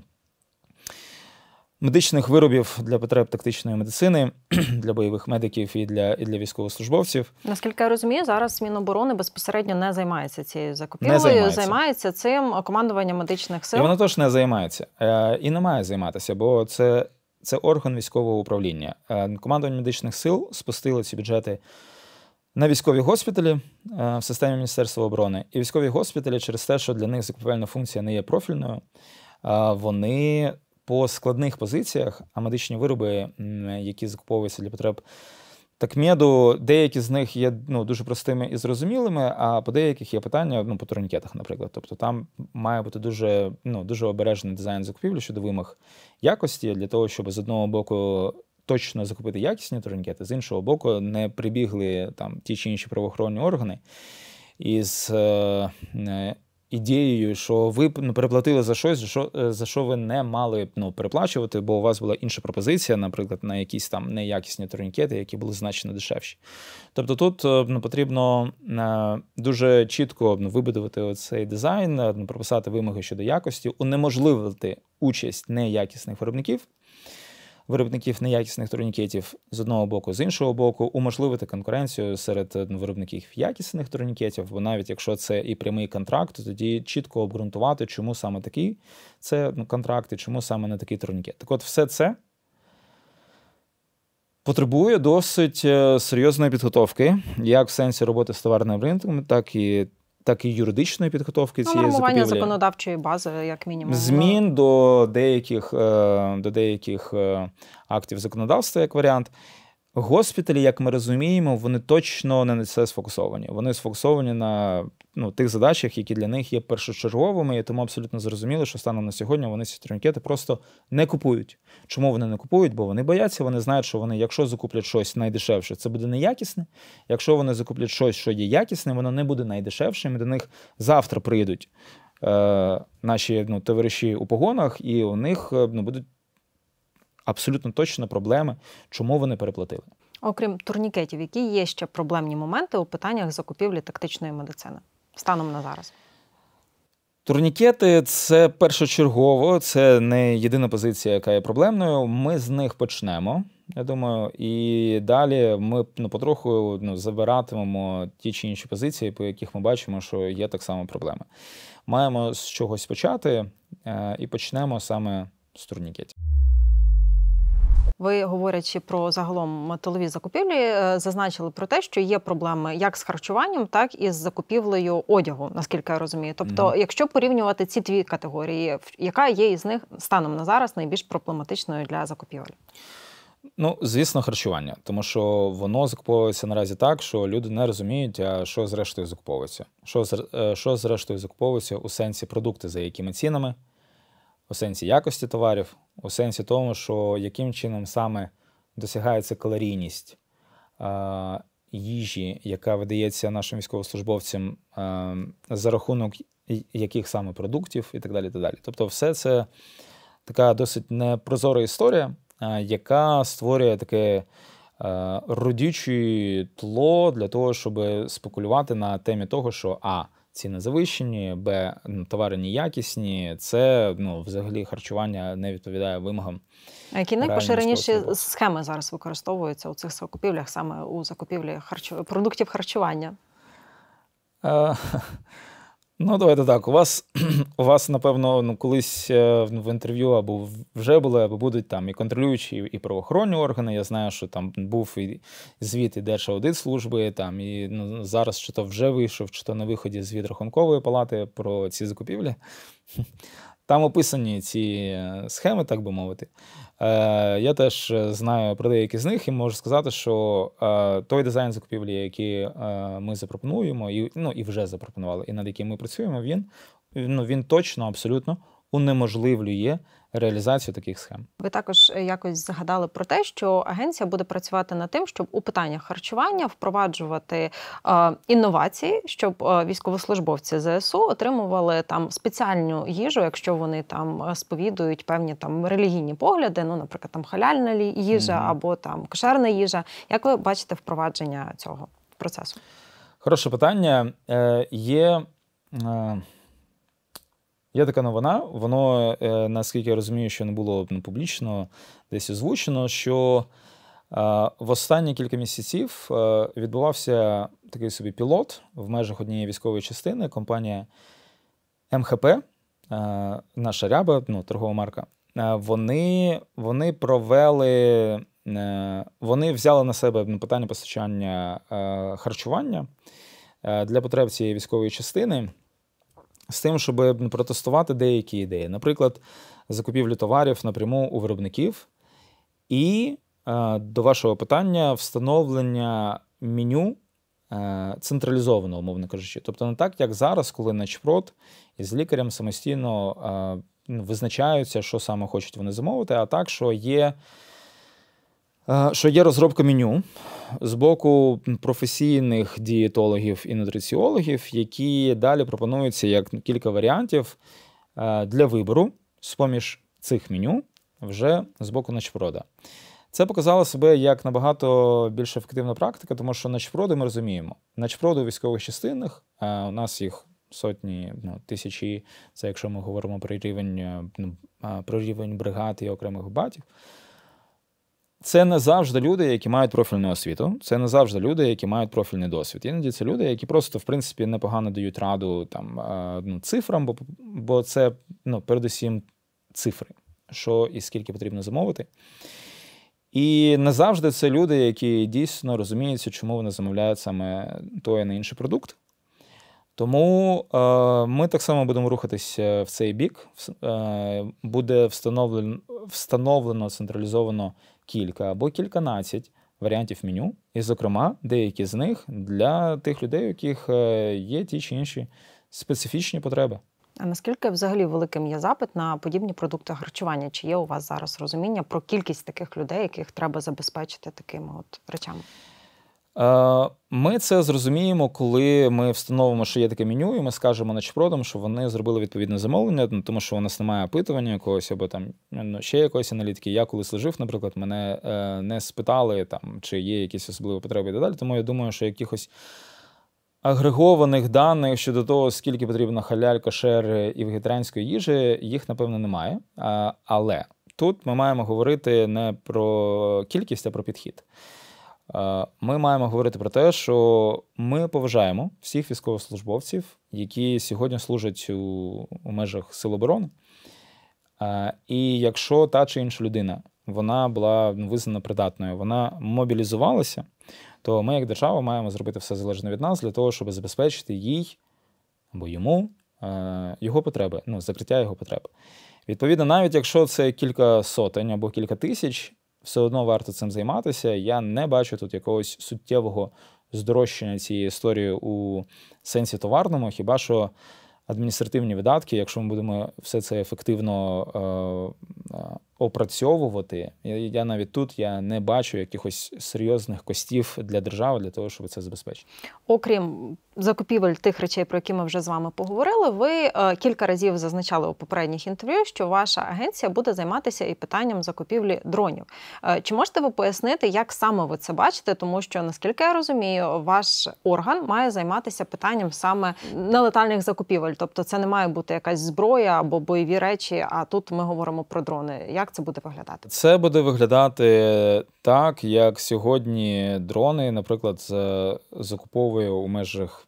медичних виробів для потреб тактичної медицини, для бойових медиків і для і для військовослужбовців. Наскільки я розумію, зараз Міноборони безпосередньо не займається цією закупівлею, займається. займається цим командування медичних сил. І Воно теж не займається е, і не має займатися, бо це. Це орган військового управління. Е, командування медичних сил спустило ці бюджети на військові госпіталі е, в системі Міністерства оборони. І військові госпіталі через те, що для них закупівельна функція не є профільною, е, вони по складних позиціях, а медичні вироби, які закуповуються для потреб. Такмеду, деякі з них є ну, дуже простими і зрозумілими, а по деяких є питання ну, по турнікетах, наприклад. Тобто там має бути дуже ну, дуже обережний дизайн закупівлі щодо вимог якості для того, щоб з одного боку точно закупити якісні турнікети, з іншого боку, не прибігли там ті чи інші правоохоронні органи із е, е ідеєю, що ви ну, переплатили за щось, за що е, за що ви не мали ну, переплачувати, бо у вас була інша пропозиція, наприклад, на якісь там неякісні турнікети, які були значно дешевші. Тобто тут е, ну, потрібно дуже чітко ну, вибудувати цей дизайн, ну, прописати вимоги щодо якості, унеможливити участь неякісних виробників виробників неякісних турнікетів з одного боку, з іншого боку, уможливити конкуренцію серед е, виробників якісних турнікетів, бо навіть якщо це і прямий контракт, то тоді чітко обґрунтувати, чому саме такий це ну, контракт і чому саме не такий турнікет. Так от, все це. Потребує досить е, серйозної підготовки, як в сенсі роботи з товарним ринком, так і так і юридичної підготовки ну, цієї закупівлі. законодавчої бази, як мінімум, ну. змін до деяких е, до деяких е, актів законодавства, як варіант. Госпіталі, як ми розуміємо, вони точно не на це сфокусовані. Вони сфокусовані на ну, тих задачах, які для них є першочерговими, і тому абсолютно зрозуміло, що станом на сьогодні вони ці турнікети просто не купують. Чому вони не купують? Бо вони бояться, вони знають, що вони, якщо закуплять щось найдешевше, це буде неякісне. Якщо вони закуплять щось, що є якісне, воно не буде найдешевшим. і До них завтра прийдуть е, наші ну, товариші у погонах, і у них е, ну, будуть абсолютно точно проблеми, чому вони переплатили. Окрім турнікетів, які є ще проблемні моменти у питаннях закупівлі тактичної медицини станом на зараз. Турнікети це першочергово, це не єдина позиція, яка є проблемною. Ми з них почнемо. Я думаю, і далі ми ну, потроху ну, забиратимемо ті чи інші позиції, по яких ми бачимо, що є так само проблеми. Маємо з чогось почати е, і почнемо саме з турнікетів. Ви говорячи про загалом металові закупівлі, е, зазначили про те, що є проблеми як з харчуванням, так і з закупівлею одягу, наскільки я розумію. Тобто, mm-hmm. якщо порівнювати ці дві категорії, яка є із них станом на зараз найбільш проблематичною для закупівель? Ну, звісно, харчування, тому що воно закуповується наразі так, що люди не розуміють, а що зрештою закуповується. Що е, що зрештою закуповується у сенсі продукти, за якими цінами, у сенсі якості товарів, у сенсі тому, що яким чином саме досягається калорійність е, їжі, яка видається нашим військовослужбовцям е, за рахунок яких саме продуктів і так далі. так далі. Тобто, все це така досить непрозора історія, е, яка створює таке е, родюче тло для того, щоб спекулювати на темі того, що а ціни завищені, б товари неякісні. Це ну взагалі харчування не відповідає вимогам. А які найпоширеніші схеми зараз використовуються у цих закупівлях, саме у закупівлі харчу продуктів харчування? Е, Ну, давайте так. У вас, у вас напевно, ну колись е, в інтерв'ю або вже були, або будуть там і контролюючі, і правоохоронні органи. Я знаю, що там був і звіт і Держаудитслужби, там і ну, зараз чи то вже вийшов, чи то на виході звіт рахункової палати про ці закупівлі. Там описані ці е, схеми, так би мовити. Е, я теж е, знаю про деякі з них і можу сказати, що той дизайн закупівлі, який ми запропонуємо, і ну і вже запропонували, і над яким ми працюємо, він ну, він точно абсолютно унеможливлює реалізацію таких схем. Ви також е, якось згадали про те, що агенція буде працювати над тим, щоб у питаннях харчування впроваджувати е, інновації, щоб е, військовослужбовці ЗСУ отримували там спеціальну їжу, якщо вони там е, сповідують певні там релігійні погляди, ну, наприклад, там халяльна їжа mm-hmm. або там кошерна їжа. Як ви бачите впровадження цього процесу? Хороше питання. Є е, Є така новина, воно, е, наскільки я розумію, що не було ну, публічно десь озвучено, що е, в останні кілька місяців е, відбувався такий собі пілот в межах однієї військової частини компанія МХП, наша ряба, ну, торгова марка. Вони вони провели, вони взяли на себе ну, питання постачання харчування для потреб цієї військової частини з тим, щоб протестувати деякі ідеї, наприклад, закупівлю товарів напряму у виробників, і е, до вашого питання встановлення меню е, централізованого, умовно кажучи. Тобто, не так, як зараз, коли начпрот із лікарем самостійно е, ну, визначаються, що саме хочуть вони замовити, а так, що є. Що є розробка меню, з боку професійних дієтологів і нутриціологів, які далі пропонуються як кілька варіантів е, для вибору з поміж цих меню вже з боку начпрода. Це показало себе як набагато більш ефективна практика, тому що начпроди ми розуміємо. Начпроди у військових частинах, е, у нас їх сотні, ну, тисячі, це якщо ми говоримо про рівень, е, ну, про рівень бригад і окремих батів. Це не завжди люди, які мають профільну освіту, це не завжди люди, які мають профільний досвід. Іноді це люди, які просто в принципі непогано дають раду там е, ну, цифрам, бо бо це ну, передусім цифри, що і скільки потрібно замовити. І не завжди це люди, які дійсно розуміються, чому вони замовляють саме той а не інший продукт. Тому е, ми так само будемо рухатися в цей бік. Е, Буде встановлено, встановлено централізовано кілька або кільканадцять варіантів меню, і, зокрема, деякі з них для тих людей, у яких е, є ті чи інші специфічні потреби. А наскільки взагалі великим є запит на подібні продукти харчування? Чи є у вас зараз розуміння про кількість таких людей, яких треба забезпечити такими от речами? Е, ми це зрозуміємо, коли ми встановимо, що є таке меню, і ми скажемо начпродам, що вони зробили відповідне замовлення, ну, тому що у нас немає опитування якогось або там ну, ну ще якоїсь аналітики. Я коли служив, наприклад, мене е, не спитали, там, чи є якісь особливі потреби і так далі. Тому я думаю, що якихось агрегованих даних щодо того, скільки потрібно халяль, кошер і вегетаріанської їжі, їх, напевно, немає. А, е, але тут ми маємо говорити не про кількість, а про підхід. Е, ми маємо говорити про те, що ми поважаємо всіх військовослужбовців, які сьогодні служать у, у межах Сил оборони. Е, і якщо та чи інша людина вона була ну, визнана придатною, вона мобілізувалася, то ми, як держава, маємо зробити все залежно від нас для того, щоб забезпечити їй або йому е, його потреби, ну закриття його потреби. Відповідно, навіть якщо це кілька сотень або кілька тисяч, все одно варто цим займатися. Я не бачу тут якогось суттєвого здорожчання цієї історії у сенсі товарному. Хіба що адміністративні видатки, якщо ми будемо все це ефективно е, е, опрацьовувати. Я навіть тут я не бачу якихось серйозних костів для держави для того, щоб це забезпечити. Окрім закупівель тих речей, про які ми вже з вами поговорили. Ви е, кілька разів зазначали у попередніх інтерв'ю, що ваша агенція буде займатися і питанням закупівлі дронів. Е, чи можете ви пояснити, як саме ви це бачите? Тому що наскільки я розумію, ваш орган має займатися питанням саме нелетальних закупівель, тобто це не має бути якась зброя або бойові речі. А тут ми говоримо про дрони. Як як це буде виглядати? Це буде виглядати так, як сьогодні дрони, наприклад, закуповує у межах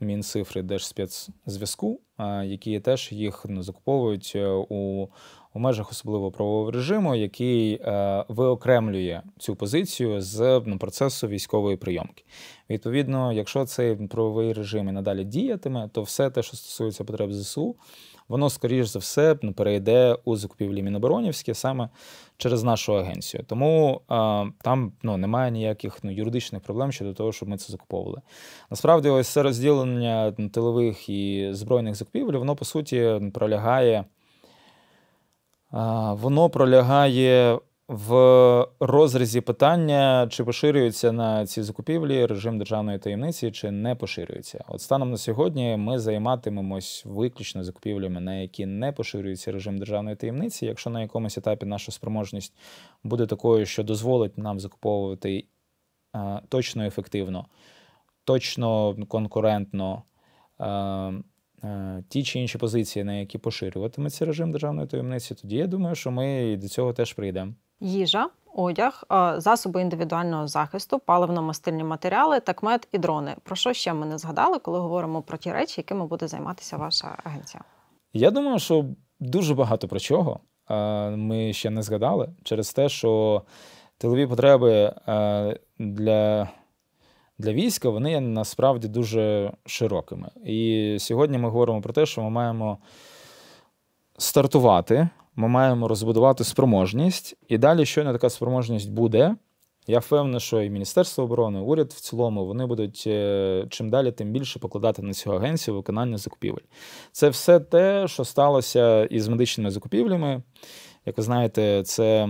мінцифри Держспецзв'язку, які теж їх ну, закуповують е, у у межах особливо правового режиму, який е, виокремлює цю позицію з ну, процесу військової прийомки. Відповідно, якщо цей правовий режим і надалі діятиме, то все те, що стосується потреб ЗСУ, воно, скоріш за все, ну, перейде у закупівлі Міноборонівські саме через нашу агенцію. Тому а, там ну, немає ніяких ну, юридичних проблем щодо того, щоб ми це закуповували. Насправді, ось це розділення ну, тилових і збройних закупівель, воно по суті пролягає. Воно пролягає в розрізі питання, чи поширюється на ці закупівлі режим державної таємниці, чи не поширюється. От станом на сьогодні ми займатимемось виключно закупівлями, на які не поширюється режим державної таємниці. Якщо на якомусь етапі наша спроможність буде такою, що дозволить нам закуповувати е, точно ефективно, точно конкурентно. Е, е Ті чи інші позиції, на які поширюватиметься режим державної таємниці, тоді я думаю, що ми до цього теж прийдемо їжа, одяг, засоби індивідуального захисту, паливно-мастильні матеріали, такмет і дрони. Про що ще ми не згадали, коли говоримо про ті речі, якими буде займатися ваша агенція? Я думаю, що дуже багато про чого ми ще не згадали через те, що тилові потреби е, для. Для війська вони є насправді дуже широкими. І сьогодні ми говоримо про те, що ми маємо стартувати ми маємо розбудувати спроможність, і далі щойно така спроможність буде. Я впевнений, що і Міністерство оборони, і уряд в цілому вони будуть е, чим далі, тим більше покладати на цю агенцію виконання закупівель. Це все те, що сталося із медичними закупівлями. Як ви знаєте, це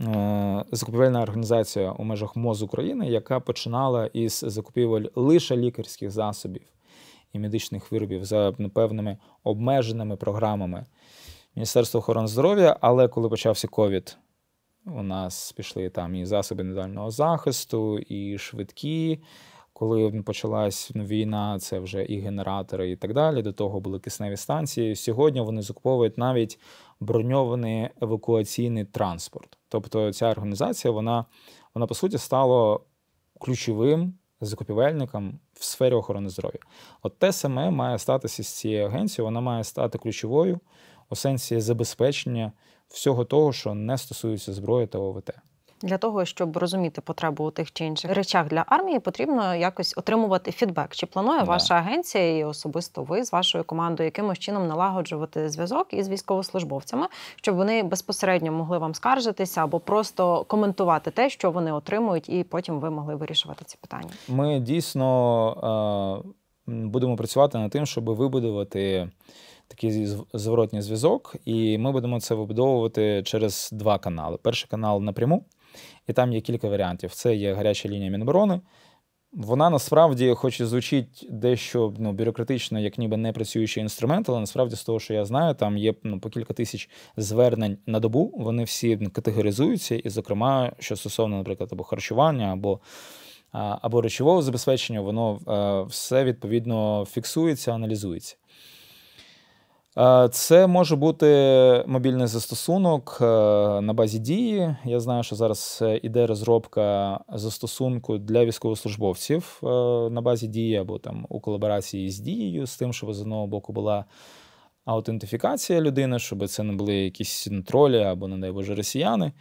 е, закупівельна організація у межах МОЗ України, яка починала із закупівель лише лікарських засобів і медичних виробів за певними обмеженими програмами. Міністерство охорони здоров'я, але коли почався ковід, у нас пішли там і засоби недального захисту, і швидкі. Коли почалась війна, це вже і генератори, і так далі. До того були кисневі станції. Сьогодні вони закуповують навіть броньований евакуаційний транспорт. Тобто ця організація, вона, вона по суті стала ключовим закупівельником в сфері охорони здоров'я. От те саме має статися з цією агенцією, вона має стати ключовою у сенсі забезпечення всього того, що не стосується зброї та ОВТ. Для того щоб розуміти потребу у тих чи інших речах для армії, потрібно якось отримувати фідбек. Чи планує yeah. ваша агенція і особисто ви з вашою командою якимось чином налагоджувати зв'язок із військовослужбовцями, щоб вони безпосередньо могли вам скаржитися або просто коментувати те, що вони отримують, і потім ви могли вирішувати ці питання? Ми дійсно е- будемо працювати над тим, щоб вибудувати такий зворотній зв'язок, і ми будемо це вибудовувати через два канали. Перший канал напряму, і там є кілька варіантів. Це є гаряча лінія Міноборони. Вона насправді, хоч і звучить дещо ну, бюрократично, як ніби не працюючий інструмент, але насправді з того, що я знаю, там є ну, по кілька тисяч звернень на добу. Вони всі ну, категоризуються, і, зокрема, що стосовно, наприклад, або харчування, або або речового забезпечення, воно е, все відповідно фіксується, аналізується. Е, це може бути мобільний застосунок е, на базі дії. Я знаю, що зараз е, іде розробка застосунку для військовослужбовців на базі дії або там у колаборації з дією, з тим, щоб з одного боку була аутентифікація людини, щоб це не були якісь тролі або, не дай Боже, росіяни.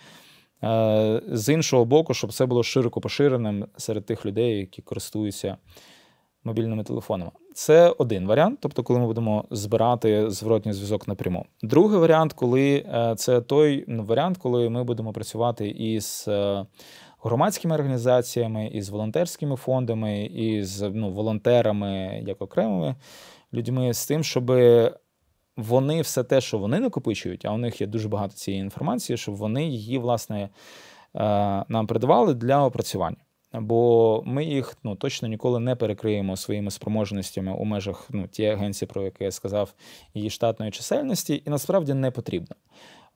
З іншого боку, щоб це було широко поширеним серед тих людей, які користуються мобільними телефонами. Це один варіант, тобто, коли ми будемо збирати зворотній зв'язок напряму. Другий варіант, коли е, це той ну, варіант, коли ми будемо працювати із е, громадськими організаціями, із волонтерськими фондами, із ну, волонтерами як окремими людьми, з тим, щоб вони все те, що вони накопичують, а у них є дуже багато цієї інформації, щоб вони її власне е, нам придавали для опрацювання бо ми їх ну точно ніколи не перекриємо своїми спроможностями у межах ну тієї агенції, про яку я сказав, її штатної чисельності, і насправді не потрібно.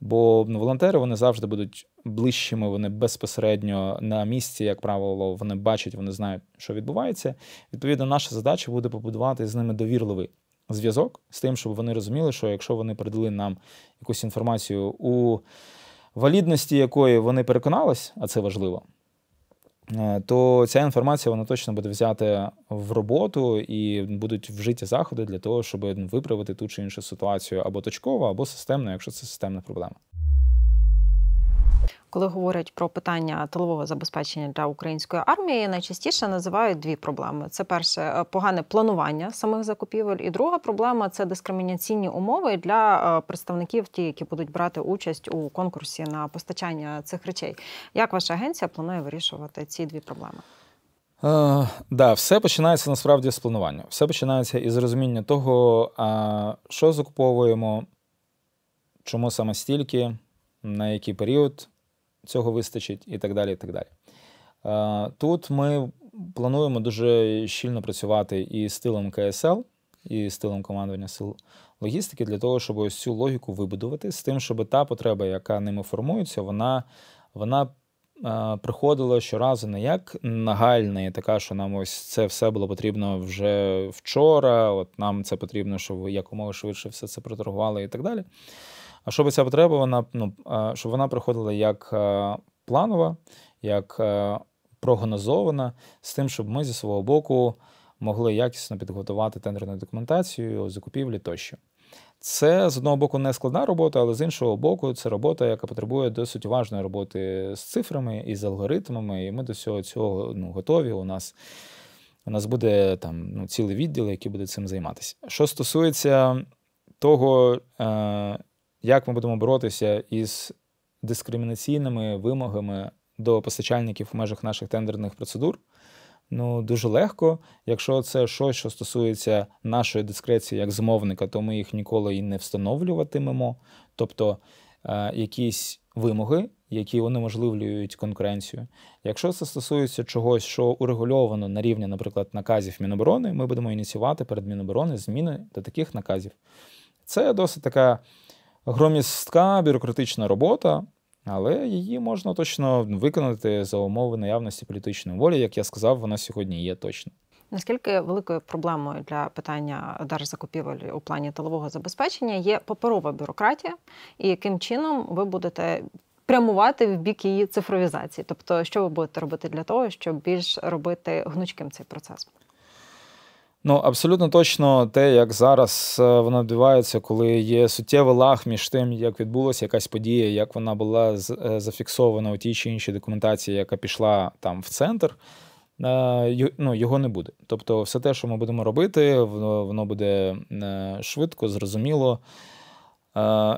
Бо ну, волонтери вони завжди будуть ближчими, вони безпосередньо на місці, як правило, вони бачать, вони знають, що відбувається. Відповідно, наша задача буде побудувати з ними довірливий зв'язок з тим, щоб вони розуміли, що якщо вони передали нам якусь інформацію у валідності, якої вони переконались, а це важливо. Е, то ця інформація вона точно буде взята в роботу і будуть вжиті заходи для того, щоб виправити ту чи іншу ситуацію або точково, або системно, якщо це системна проблема. Коли говорять про питання тилового забезпечення для української армії, найчастіше називають дві проблеми: це перше е, погане планування самих закупівель, і друга проблема це дискримінаційні умови для е, представників, ті, які будуть брати участь у конкурсі на постачання цих речей. Як ваша агенція планує вирішувати ці дві проблеми? Так, е, да, все починається насправді з планування. Все починається із розуміння того, а, що закуповуємо, чому саме стільки, на який період цього вистачить і так далі. і так далі. Е, тут ми плануємо дуже щільно працювати і стилем КСЛ, і стилем командування сил логістики для того, щоб ось цю логіку вибудувати з тим, щоб та потреба, яка ними формується, вона вона е, приходила щоразу не як нагальна, і така, що нам ось це все було потрібно вже вчора. От нам це потрібно, щоб якомога швидше все це проторгували і так далі. А що би ця потреба, вона ну, щоб вона приходила як е, планова, як е, прогнозована, з тим, щоб ми зі свого боку могли якісно підготувати тендерну документацію, закупівлі тощо. Це з одного боку не складна робота, але з іншого боку, це робота, яка потребує досить уважної роботи з цифрами і з алгоритмами. І ми до всього цього ну, готові. У нас у нас буде там ну, цілий відділ, який буде цим займатися. Що стосується того, е, як ми будемо боротися із дискримінаційними вимогами до постачальників в межах наших тендерних процедур. Ну, дуже легко, якщо це щось, що стосується нашої дискреції як змовника, то ми їх ніколи і не встановлюватимемо. Тобто е, якісь вимоги, які унеможливлюють конкуренцію. Якщо це стосується чогось, що урегульовано на рівні, наприклад, наказів Міноборони, ми будемо ініціювати перед Міноборони зміни до таких наказів. Це досить така громістка бюрократична робота, але її можна точно виконати за умови наявності політичної волі. Як я сказав, вона сьогодні є точно. Наскільки великою проблемою для питання держзакупівель у плані тилового забезпечення є паперова бюрократія, і яким чином ви будете прямувати в бік її цифровізації? Тобто, що ви будете робити для того, щоб більш робити гнучким цей процес? Ну, абсолютно точно те, як зараз е, воно відбувається, коли є суттєвий лаг між тим, як відбулася якась подія, як вона була е, зафіксована у тій чи іншій документації, яка пішла там в центр, е, ну, його не буде. Тобто, все те, що ми будемо робити, воно буде швидко, зрозуміло.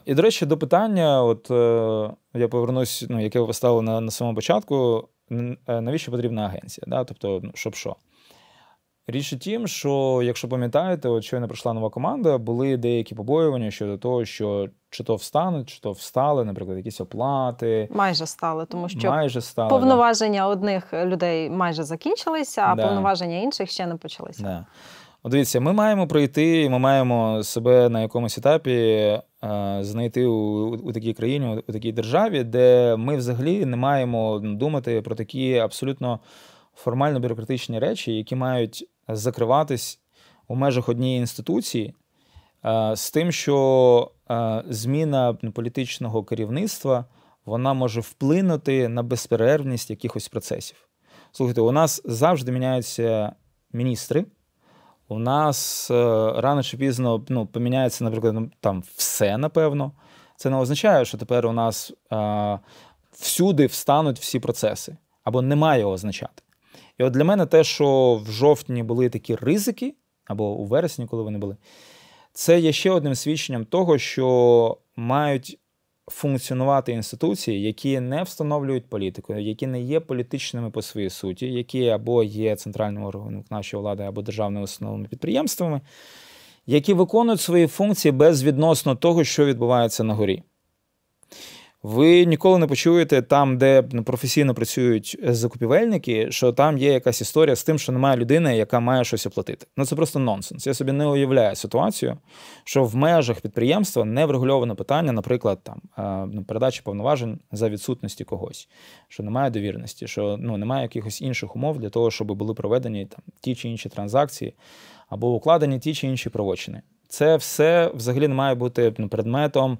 І, до речі, до питання, от я повернусь, ну, яке ви поставили на, на самому початку, навіщо потрібна агенція? Да? Тобто, ну, щоб що? Річ у тім, що якщо пам'ятаєте, от щойно прийшла нова команда, були деякі побоювання щодо того, що чи то встануть, чи то встали, наприклад, якісь оплати. Майже стали, тому що майже стали, повноваження да. одних людей майже закінчилися, а да. повноваження інших ще не почалися. Да. От Дивіться, ми маємо пройти, ми маємо себе на якомусь етапі е, знайти у, у такій країні, у, у такій державі, де ми взагалі не маємо думати про такі абсолютно формально бюрократичні речі, які мають е, закриватись у межах однієї інституції, е, з тим, що е, зміна ну, політичного керівництва вона може вплинути на безперервність якихось процесів. Слухайте, у нас завжди міняються міністри. У нас рано чи пізно ну, поміняється, наприклад, ну, там все напевно. Це не означає, що тепер у нас а, всюди встануть всі процеси, або не має означати. І от для мене те, що в жовтні були такі ризики, або у вересні, коли вони були, це є ще одним свідченням того, що мають функціонувати інституції, які не встановлюють політику, які не є політичними по своїй суті, які або є центральним органом нашої влади, або державними установами підприємствами, які виконують свої функції безвідносно того, що відбувається на горі. Ви ніколи не почуєте там, де ну, професійно працюють е, закупівельники, що там є якась історія з тим, що немає людини, яка має щось оплатити. Ну це просто нонсенс. Я собі не уявляю ситуацію, що в межах підприємства не врегульоване питання, наприклад, там е, ну, передачі повноважень за відсутності когось, що немає довірності, що ну немає якихось інших умов для того, щоб були проведені там ті чи інші транзакції або укладені ті чи інші провочини. Це все взагалі не має бути ну, предметом.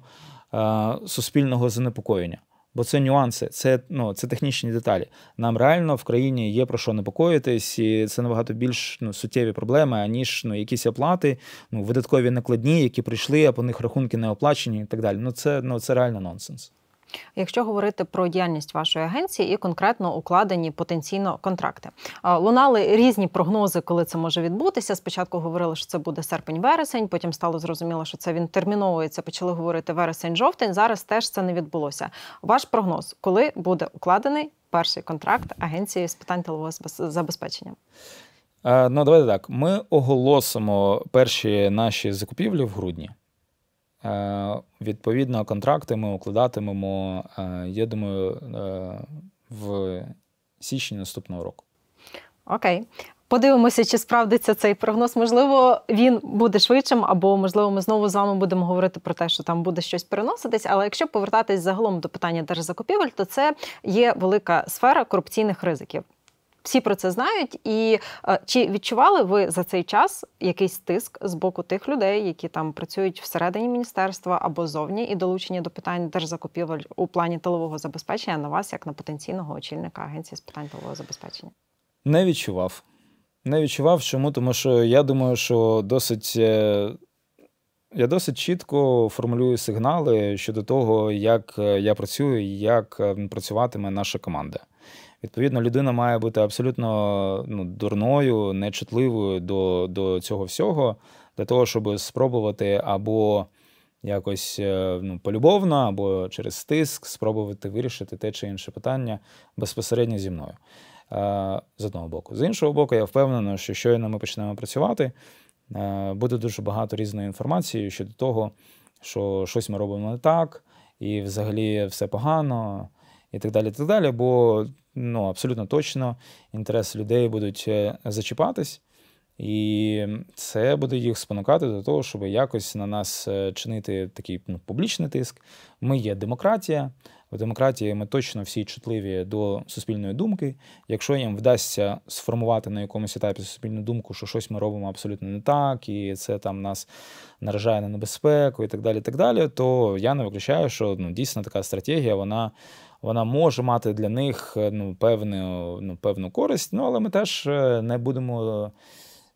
Е, суспільного занепокоєння. Бо це нюанси, це ну це технічні деталі. Нам реально в країні є про що непокоїтись, і це набагато більш ну, суттєві проблеми, аніж ну, якісь оплати, ну видаткові накладні, які прийшли, а по них рахунки не оплачені і так далі. Ну це ну це реально нонсенс. Якщо говорити про діяльність вашої агенції і конкретно укладені потенційно контракти, лунали різні прогнози, коли це може відбутися. Спочатку говорили, що це буде серпень-вересень, потім стало зрозуміло, що це він терміновується. Почали говорити вересень-жовтень. Зараз теж це не відбулося. Ваш прогноз, коли буде укладений перший контракт агенції з питань тилового забезпечення? Е, ну, давайте так. Ми оголосимо перші наші закупівлі в грудні. Е, відповідно, контракти ми укладатимемо, е, я думаю, е, в січні наступного року. Окей. Подивимося, чи справдиться цей прогноз. Можливо, він буде швидшим, або можливо, ми знову з вами будемо говорити про те, що там буде щось переноситись. Але якщо повертатись загалом до питання держзакупівель, то це є велика сфера корупційних ризиків. Всі про це знають, і е, чи відчували ви за цей час якийсь тиск з боку тих людей, які там працюють всередині міністерства або зовні, і долучені до питань держзакупівель у плані тилового забезпечення на вас, як на потенційного очільника агенції з питань тилового забезпечення? Не відчував. Не відчував, чому тому, що я думаю, що досить. Е, я досить чітко формулюю сигнали щодо того, як е, я працюю і як ем, працюватиме наша команда. Відповідно, людина має бути абсолютно ну, дурною, нечутливою до, до цього всього, для того, щоб спробувати або якось е, ну, полюбовно, або через стиск спробувати вирішити те чи інше питання безпосередньо зі мною. Е, з одного боку, з іншого боку, я впевнений, що щойно ми почнемо працювати. Е, буде дуже багато різної інформації щодо того, що щось ми робимо не так, і взагалі все погано, і так далі. так далі. Бо ну, абсолютно точно інтереси людей будуть е, зачіпатись, і це буде їх спонукати до того, щоб якось на нас е, чинити такий ну, публічний тиск. Ми є демократія. В демократії ми точно всі чутливі до суспільної думки. Якщо їм вдасться сформувати на якомусь етапі суспільну думку, що щось ми робимо абсолютно не так, і це там нас наражає на небезпеку, і так далі, і так далі, то я не виключаю, що ну, дійсно така стратегія вона вона може мати для них е, ну, певну, ну, певну користь. Ну але ми теж е, не будемо е,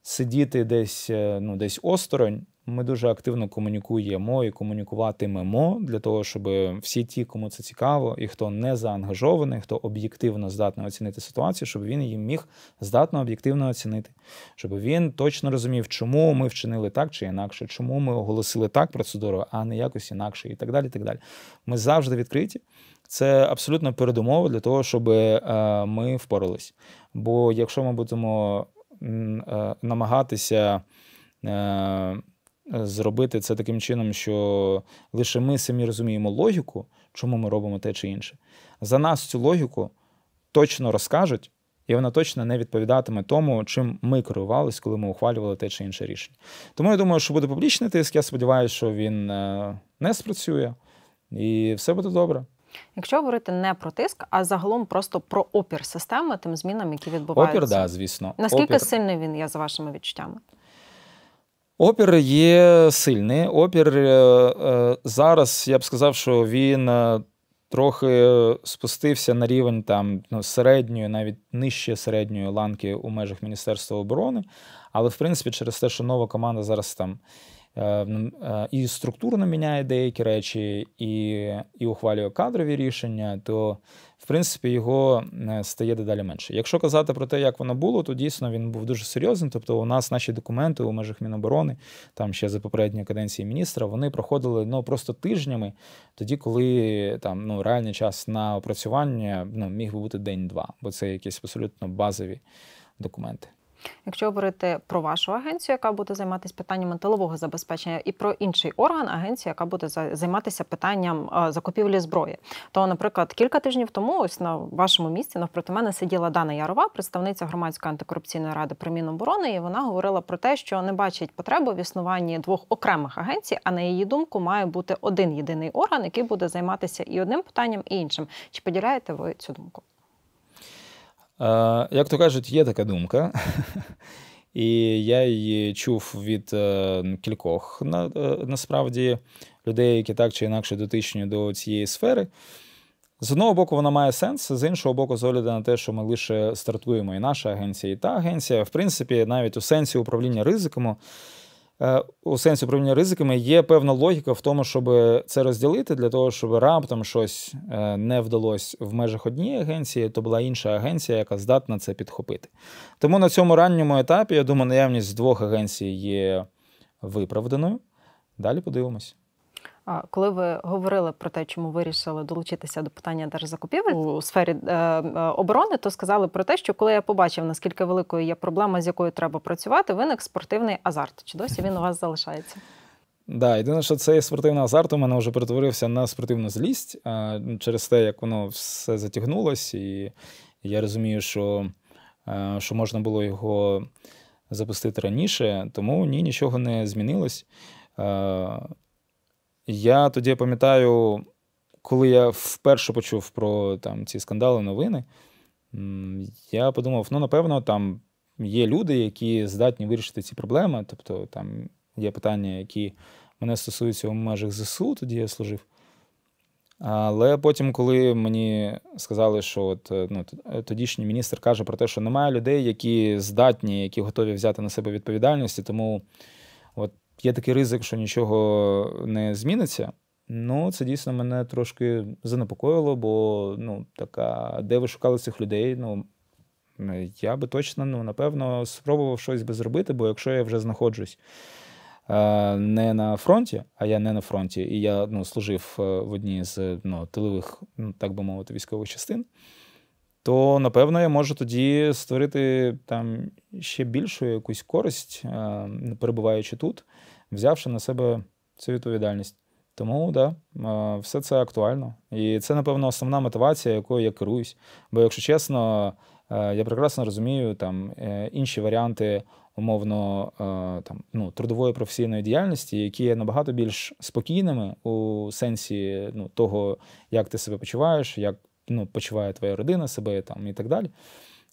сидіти десь, ну, десь осторонь. Ми дуже активно комунікуємо і комунікуватимемо для того, щоб всі ті, кому це цікаво, і хто не заангажований, хто об'єктивно здатний оцінити ситуацію, щоб він її міг здатно об'єктивно оцінити, щоб він точно розумів, чому ми вчинили так чи інакше, чому ми оголосили так процедуру, а не якось інакше, і так далі. І так далі. Ми завжди відкриті. Це абсолютно передумова для того, щоб е, ми впорались. Бо якщо ми будемо е, намагатися е, зробити це таким чином, що лише ми самі розуміємо логіку, чому ми робимо те чи інше, за нас цю логіку точно розкажуть. І вона точно не відповідатиме тому, чим ми керувалися, коли ми ухвалювали те чи інше рішення. Тому я думаю, що буде публічний тиск. Я сподіваюся, що він не спрацює, і все буде добре. Якщо говорити не про тиск, а загалом просто про опір системи тим змінам, які відбуваються. Опір, да, звісно. Наскільки опір. сильний він є за вашими відчуттями? Опір є сильний. Опір е, е, зараз я б сказав, що він е, трохи спустився на рівень там ну, середньої, навіть нижче середньої ланки у межах Міністерства оборони. Але в принципі, через те, що нова команда зараз там е, е, і структурно міняє деякі речі, і і ухвалює кадрові рішення, то в принципі його е, стає дедалі менше. Якщо казати про те, як воно було, то дійсно він був дуже серйозним. Тобто, у нас наші документи у межах Міноборони, там ще за попередньої каденції міністра, вони проходили ну просто тижнями, тоді, коли там ну реальний час на опрацювання ну, міг би бути день-два, бо це якісь абсолютно базові документи. Якщо говорити про вашу агенцію, яка буде займатися питанням тилового забезпечення, і про інший орган агенції, яка буде займатися питанням е, закупівлі зброї, то, наприклад, кілька тижнів тому, ось на вашому місці навпроти мене сиділа Дана Ярова, представниця громадської антикорупційної ради при Міноборони, і вона говорила про те, що не бачить потреби в існуванні двох окремих агенцій, а на її думку, має бути один єдиний орган, який буде займатися і одним питанням, і іншим. Чи поділяєте ви цю думку? Е, як то кажуть, є така думка, і я її чув від е, кількох е, насправді людей, які так чи інакше дотичні до цієї сфери. З одного боку, вона має сенс, з іншого боку, з огляду на те, що ми лише стартуємо і наша агенція, і та агенція, в принципі, навіть у сенсі управління ризиком. Е, у сенсі управління ризиками є певна логіка в тому, щоб це розділити, для того, щоб раптом щось е, не вдалося в межах однієї агенції, то була інша агенція, яка здатна це підхопити. Тому на цьому ранньому етапі, я думаю, наявність двох агенцій є виправданою. Далі подивимось. Коли ви говорили про те, чому вирішили долучитися до питання держзакупівель у сфері е, е, оборони, то сказали про те, що коли я побачив, наскільки великою є проблема, з якою треба працювати, виник спортивний азарт. Чи досі він у вас залишається? Так, да, єдине, що цей спортивний азарт у мене вже перетворився на спортивну злість через те, як воно все затягнулось, і я розумію, що, е, що можна було його запустити раніше, тому ні, нічого не змінилось. Я тоді пам'ятаю, коли я вперше почув про там ці скандали, новини, я подумав: ну, напевно, там є люди, які здатні вирішити ці проблеми. Тобто, там є питання, які мене стосуються у межах ЗСУ, тоді я служив. Але потім, коли мені сказали, що от е, ну, е, тодішній міністр каже про те, що немає людей, які здатні, які готові взяти на себе відповідальність, тому от є такий ризик, що нічого не зміниться. Ну, це дійсно мене трошки занепокоїло, бо ну така, де ви шукали цих людей? Ну я би точно, ну напевно, спробував щось би зробити, бо якщо я вже знаходжусь е, не на фронті, а я не на фронті, і я ну, служив е, в одній з ну, тилових, ну, так би мовити, військових частин, то напевно я можу тоді створити там ще більшу якусь користь, е, перебуваючи тут взявши на себе цю відповідальність. Тому да, все це актуально. І це, напевно, основна мотивація, якою я керуюсь. Бо, якщо чесно, е, я прекрасно розумію там е, інші варіанти умовно е, там, ну, трудової професійної діяльності, які є набагато більш спокійними у сенсі ну, того, як ти себе почуваєш, як ну, почуває твоя родина себе там, і так далі.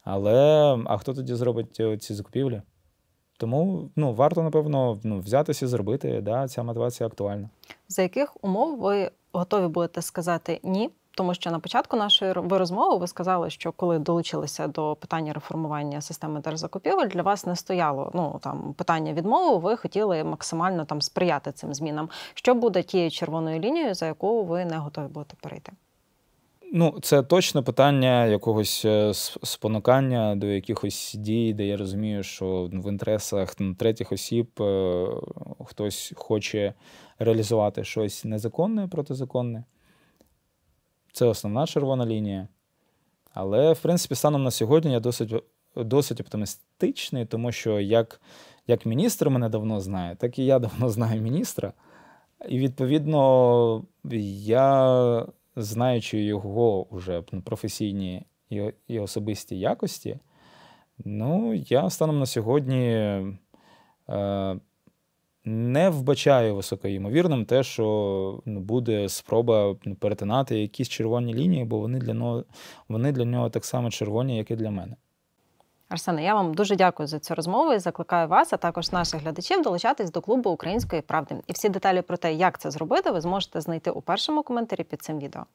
Але а хто тоді зробить ці закупівлі? Тому ну варто напевно ну, взятися зробити. Да, Ця мотивація актуальна. За яких умов ви готові будете сказати ні? Тому що на початку нашої розмови ви сказали, що коли долучилися до питання реформування системи держзакупівель, для вас не стояло ну там питання відмови. Ви хотіли максимально там сприяти цим змінам. Що буде тією червоною лінією, за яку ви не готові будете перейти? Ну, це точно питання якогось е, спонукання до якихось дій, де я розумію, що в інтересах третіх осіб е, хтось хоче реалізувати щось незаконне, протизаконне. Це основна червона лінія. Але, в принципі, станом на сьогодні я досить досить оптимістичний, тому що як, як міністр мене давно знає, так і я давно знаю міністра. І відповідно я знаючи його вже професійні і особисті якості, ну, я станом на сьогодні. Е, не вбачаю високоімовірним те, що ну, буде спроба ну, перетинати якісь червоні лінії, бо вони для нього вони для нього так само червоні, як і для мене. Арсене, я вам дуже дякую за цю розмову і закликаю вас, а також наших глядачів, долучатись до клубу української правди. І всі деталі про те, як це зробити, ви зможете знайти у першому коментарі під цим відео.